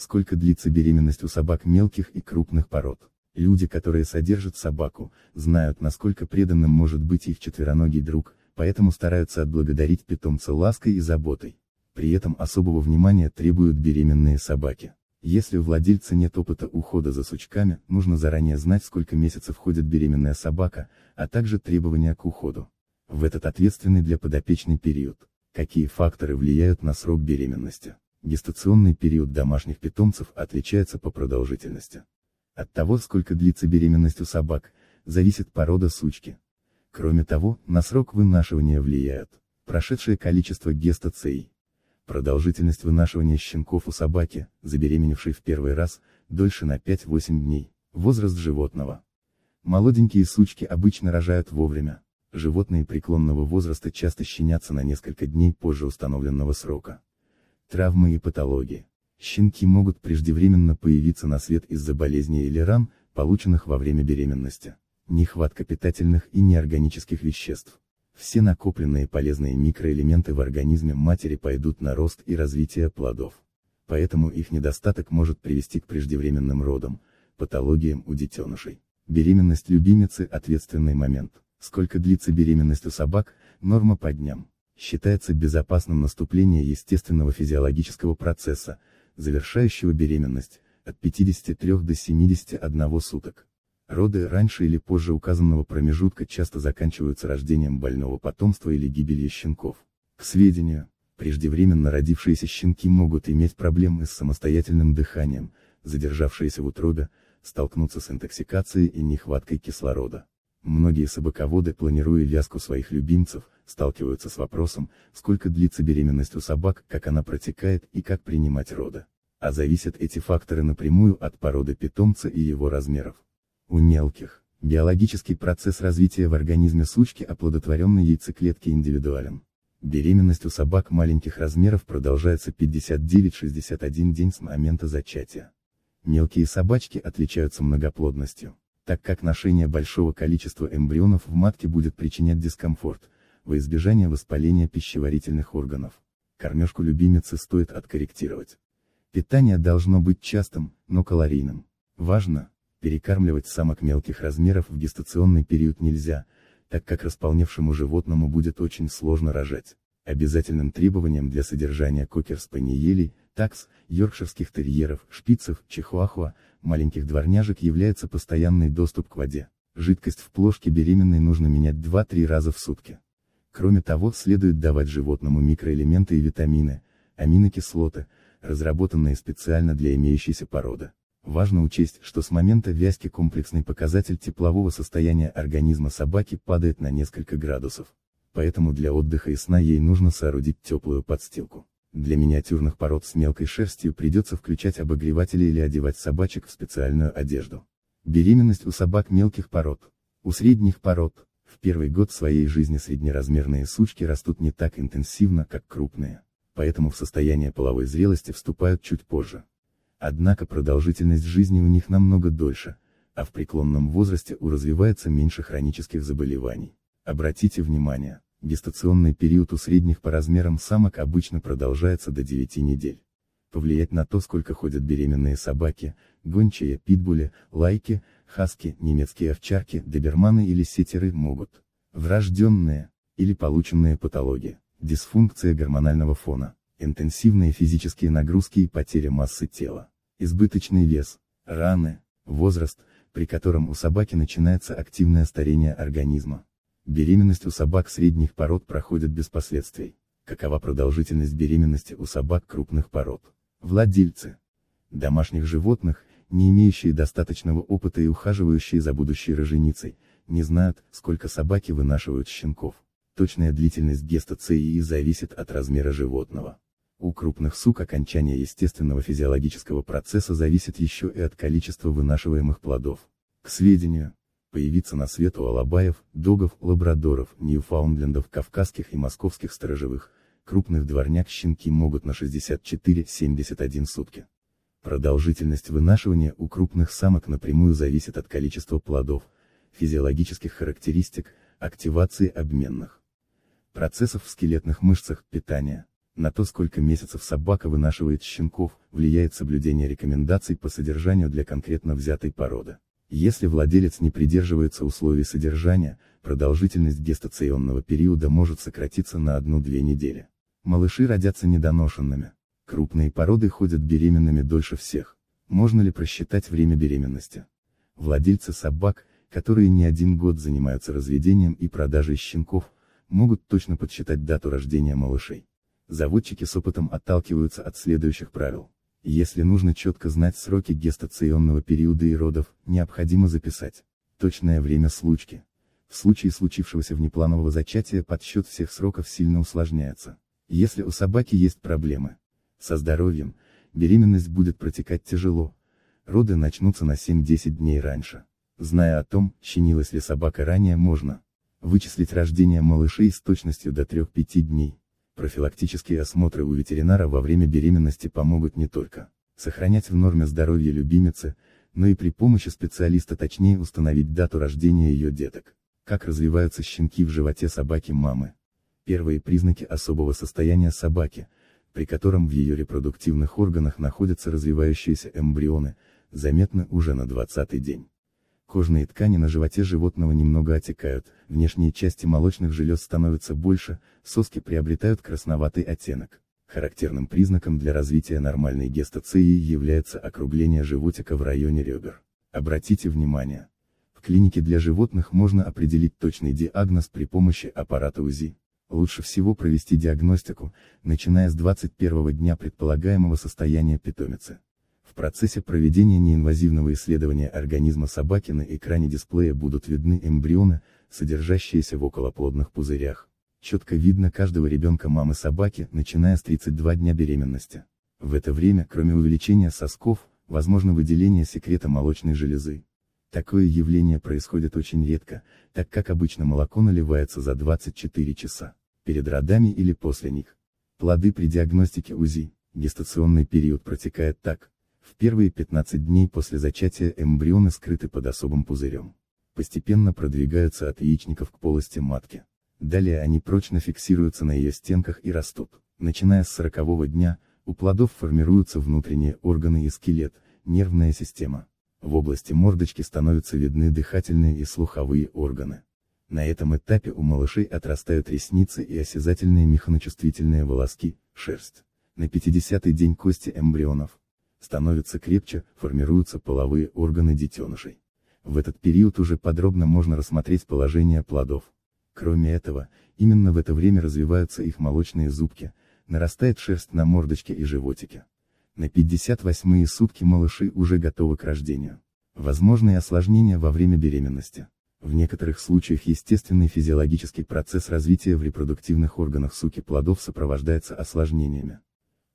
Сколько длится беременность у собак мелких и крупных пород? Люди, которые содержат собаку, знают, насколько преданным может быть их четвероногий друг, поэтому стараются отблагодарить питомца лаской и заботой. При этом особого внимания требуют беременные собаки. Если у владельца нет опыта ухода за сучками, нужно заранее знать, сколько месяцев ходит беременная собака, а также требования к уходу. В этот ответственный для подопечный период. Какие факторы влияют на срок беременности? Гестационный период домашних питомцев отличается по продолжительности. От того, сколько длится беременность у собак, зависит порода сучки. Кроме того, на срок вынашивания влияет прошедшее количество гестаций. Продолжительность вынашивания щенков у собаки, забеременевшей в первый раз, дольше на 5-8 дней, возраст животного. Молоденькие сучки обычно рожают вовремя. Животные преклонного возраста часто щенятся на несколько дней позже установленного срока травмы и патологии. Щенки могут преждевременно появиться на свет из-за болезней или ран, полученных во время беременности. Нехватка питательных и неорганических веществ. Все накопленные полезные микроэлементы в организме матери пойдут на рост и развитие плодов. Поэтому их недостаток может привести к преждевременным родам, патологиям у детенышей. Беременность любимицы – ответственный момент. Сколько длится беременность у собак, норма по дням считается безопасным наступление естественного физиологического процесса, завершающего беременность, от 53 до 71 суток. Роды раньше или позже указанного промежутка часто заканчиваются рождением больного потомства или гибелью щенков. К сведению, преждевременно родившиеся щенки могут иметь проблемы с самостоятельным дыханием, задержавшиеся в утробе, столкнуться с интоксикацией и нехваткой кислорода. Многие собаководы, планируя вязку своих любимцев, сталкиваются с вопросом, сколько длится беременность у собак, как она протекает и как принимать роды. А зависят эти факторы напрямую от породы питомца и его размеров. У мелких, биологический процесс развития в организме сучки оплодотворенной яйцеклетки индивидуален. Беременность у собак маленьких размеров продолжается 59-61 день с момента зачатия. Мелкие собачки отличаются многоплодностью, так как ношение большого количества эмбрионов в матке будет причинять дискомфорт, во избежание воспаления пищеварительных органов. Кормежку любимицы стоит откорректировать. Питание должно быть частым, но калорийным. Важно, перекармливать самок мелких размеров в гестационный период нельзя, так как располневшему животному будет очень сложно рожать. Обязательным требованием для содержания кокер-спаниелей, такс, йоркширских терьеров, шпицев, чихуахуа, маленьких дворняжек является постоянный доступ к воде. Жидкость в плошке беременной нужно менять 2-3 раза в сутки. Кроме того, следует давать животному микроэлементы и витамины, аминокислоты, разработанные специально для имеющейся породы. Важно учесть, что с момента вязки комплексный показатель теплового состояния организма собаки падает на несколько градусов. Поэтому для отдыха и сна ей нужно соорудить теплую подстилку. Для миниатюрных пород с мелкой шерстью придется включать обогреватели или одевать собачек в специальную одежду. Беременность у собак мелких пород, у средних пород, в первый год своей жизни среднеразмерные сучки растут не так интенсивно, как крупные, поэтому в состояние половой зрелости вступают чуть позже. Однако продолжительность жизни у них намного дольше, а в преклонном возрасте у развивается меньше хронических заболеваний. Обратите внимание, гестационный период у средних по размерам самок обычно продолжается до 9 недель повлиять на то, сколько ходят беременные собаки, гончие, питбули, лайки, хаски, немецкие овчарки, доберманы или сетеры могут. Врожденные, или полученные патологии, дисфункция гормонального фона, интенсивные физические нагрузки и потеря массы тела, избыточный вес, раны, возраст, при котором у собаки начинается активное старение организма. Беременность у собак средних пород проходит без последствий. Какова продолжительность беременности у собак крупных пород? Владельцы домашних животных, не имеющие достаточного опыта и ухаживающие за будущей роженицей, не знают, сколько собаки вынашивают щенков. Точная длительность гестации зависит от размера животного. У крупных сук окончание естественного физиологического процесса зависит еще и от количества вынашиваемых плодов. К сведению, появиться на свет у алабаев, догов, лабрадоров, ньюфаундлендов, кавказских и московских сторожевых, крупных дворняк щенки могут на 64-71 сутки. Продолжительность вынашивания у крупных самок напрямую зависит от количества плодов, физиологических характеристик, активации обменных процессов в скелетных мышцах, питания. На то, сколько месяцев собака вынашивает щенков, влияет соблюдение рекомендаций по содержанию для конкретно взятой породы. Если владелец не придерживается условий содержания, продолжительность гестационного периода может сократиться на 1-2 недели. Малыши родятся недоношенными. Крупные породы ходят беременными дольше всех. Можно ли просчитать время беременности? Владельцы собак, которые не один год занимаются разведением и продажей щенков, могут точно подсчитать дату рождения малышей. Заводчики с опытом отталкиваются от следующих правил. Если нужно четко знать сроки гестационного периода и родов, необходимо записать точное время случки. В случае случившегося внепланового зачатия подсчет всех сроков сильно усложняется. Если у собаки есть проблемы со здоровьем, беременность будет протекать тяжело. Роды начнутся на 7-10 дней раньше. Зная о том, чинилась ли собака ранее, можно вычислить рождение малышей с точностью до 3-5 дней. Профилактические осмотры у ветеринара во время беременности помогут не только сохранять в норме здоровье любимицы, но и при помощи специалиста точнее установить дату рождения ее деток. Как развиваются щенки в животе собаки мамы первые признаки особого состояния собаки, при котором в ее репродуктивных органах находятся развивающиеся эмбрионы, заметны уже на 20-й день. Кожные ткани на животе животного немного отекают, внешние части молочных желез становятся больше, соски приобретают красноватый оттенок. Характерным признаком для развития нормальной гестации является округление животика в районе ребер. Обратите внимание, в клинике для животных можно определить точный диагноз при помощи аппарата УЗИ лучше всего провести диагностику, начиная с 21 дня предполагаемого состояния питомицы. В процессе проведения неинвазивного исследования организма собаки на экране дисплея будут видны эмбрионы, содержащиеся в околоплодных пузырях. Четко видно каждого ребенка мамы собаки, начиная с 32 дня беременности. В это время, кроме увеличения сосков, возможно выделение секрета молочной железы. Такое явление происходит очень редко, так как обычно молоко наливается за 24 часа, перед родами или после них. Плоды при диагностике УЗИ, гестационный период протекает так. В первые 15 дней после зачатия эмбрионы скрыты под особым пузырем. Постепенно продвигаются от яичников к полости матки. Далее они прочно фиксируются на ее стенках и растут. Начиная с 40 дня, у плодов формируются внутренние органы и скелет, нервная система. В области мордочки становятся видны дыхательные и слуховые органы. На этом этапе у малышей отрастают ресницы и осязательные механочувствительные волоски, шерсть. На 50-й день кости эмбрионов становятся крепче, формируются половые органы детенышей. В этот период уже подробно можно рассмотреть положение плодов. Кроме этого, именно в это время развиваются их молочные зубки, нарастает шерсть на мордочке и животике. На 58-е сутки малыши уже готовы к рождению. Возможные осложнения во время беременности. В некоторых случаях естественный физиологический процесс развития в репродуктивных органах суки плодов сопровождается осложнениями.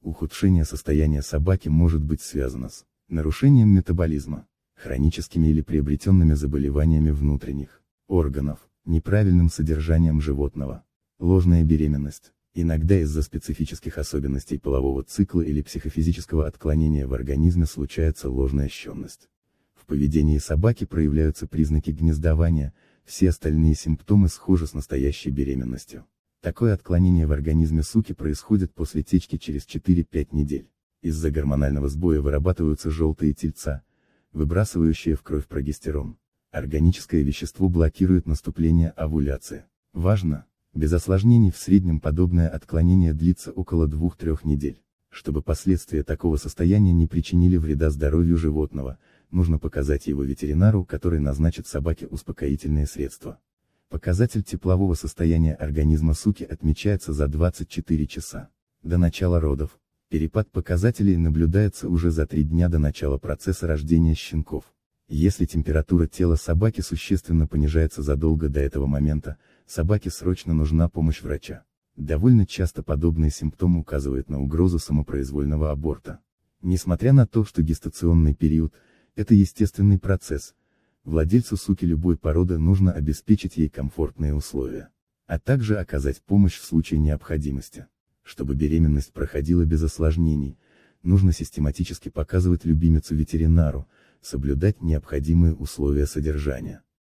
Ухудшение состояния собаки может быть связано с нарушением метаболизма, хроническими или приобретенными заболеваниями внутренних органов, неправильным содержанием животного, ложная беременность, Иногда из-за специфических особенностей полового цикла или психофизического отклонения в организме случается ложная щенность. В поведении собаки проявляются признаки гнездования, все остальные симптомы схожи с настоящей беременностью. Такое отклонение в организме суки происходит после течки через 4-5 недель. Из-за гормонального сбоя вырабатываются желтые тельца, выбрасывающие в кровь прогестерон. Органическое вещество блокирует наступление овуляции. Важно, без осложнений в среднем подобное отклонение длится около 2-3 недель. Чтобы последствия такого состояния не причинили вреда здоровью животного, нужно показать его ветеринару, который назначит собаке успокоительные средства. Показатель теплового состояния организма суки отмечается за 24 часа. До начала родов. Перепад показателей наблюдается уже за 3 дня до начала процесса рождения щенков. Если температура тела собаки существенно понижается задолго до этого момента, собаке срочно нужна помощь врача. Довольно часто подобные симптомы указывают на угрозу самопроизвольного аборта. Несмотря на то, что гестационный период – это естественный процесс, владельцу суки любой породы нужно обеспечить ей комфортные условия, а также оказать помощь в случае необходимости. Чтобы беременность проходила без осложнений, нужно систематически показывать любимицу ветеринару, соблюдать необходимые условия содержания.